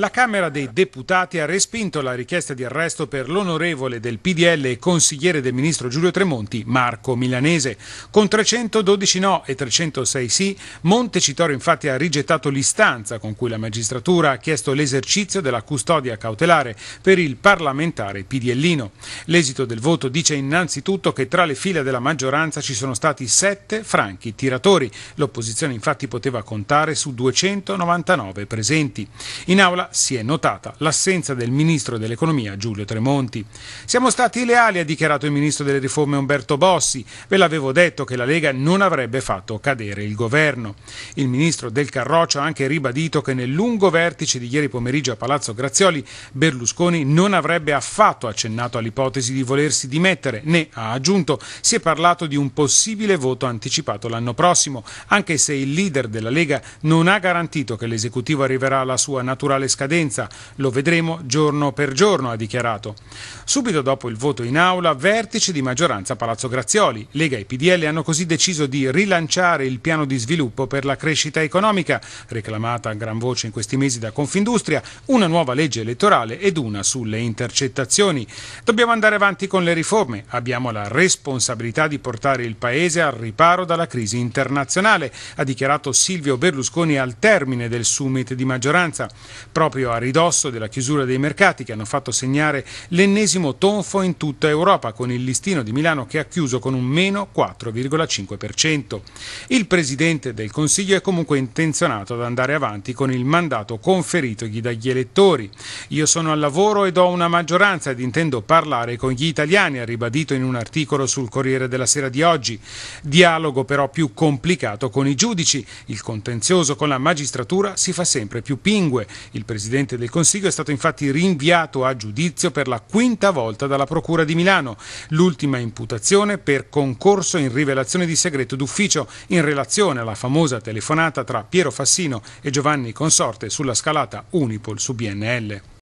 La Camera dei Deputati ha respinto la richiesta di arresto per l'onorevole del PDL e consigliere del ministro Giulio Tremonti, Marco Milanese. Con 312 no e 306 sì, Montecitorio infatti ha rigettato l'istanza con cui la magistratura ha chiesto l'esercizio della custodia cautelare per il parlamentare PDLino. L'esito del voto dice innanzitutto che tra le file della maggioranza ci sono stati sette franchi tiratori. L'opposizione infatti poteva contare su 299 presenti. In aula Venezuela si è notata l'assenza del ministro dell'economia Giulio Tremonti. Siamo stati leali, ha dichiarato il ministro delle riforme Umberto Bossi. Ve l'avevo detto che la Lega non avrebbe fatto cadere il governo. Il ministro del Carroccio ha anche ribadito che nel lungo vertice di ieri pomeriggio a Palazzo Grazioli Berlusconi non avrebbe affatto accennato all'ipotesi di volersi dimettere, né ha aggiunto si è parlato di un possibile voto anticipato l'anno prossimo, anche se il leader della Lega non ha garantito che l'esecutivo arriverà alla sua naturale scadenza, lo vedremo giorno per giorno, ha dichiarato. Subito dopo il voto in aula, vertice di maggioranza Palazzo Grazioli. Lega e PDL hanno così deciso di rilanciare il piano di sviluppo per la crescita economica, reclamata a gran voce in questi mesi da Confindustria, una nuova legge elettorale ed una sulle intercettazioni. Dobbiamo andare avanti con le riforme, abbiamo la responsabilità di portare il Paese al riparo dalla crisi internazionale, ha dichiarato Silvio Berlusconi al termine del summit di maggioranza. Pro proprio a ridosso della chiusura dei mercati che hanno fatto segnare l'ennesimo tonfo in tutta Europa con il listino di Milano che ha chiuso con un meno 4,5%. Il Presidente del Consiglio è comunque intenzionato ad andare avanti con il mandato conferitogli dagli elettori. Io sono al lavoro ed ho una maggioranza ed intendo parlare con gli italiani, ha ribadito in un articolo sul Corriere della Sera di oggi. Dialogo però più complicato con i giudici. Il contenzioso con la magistratura si fa sempre più pingue. Il Presidente del Consiglio, è stato infatti rinviato a giudizio per la quinta volta dalla Procura di Milano, l'ultima imputazione per concorso in rivelazione di segreto d'ufficio in relazione alla famosa telefonata tra Piero Fassino e Giovanni Consorte sulla scalata Unipol su BNL.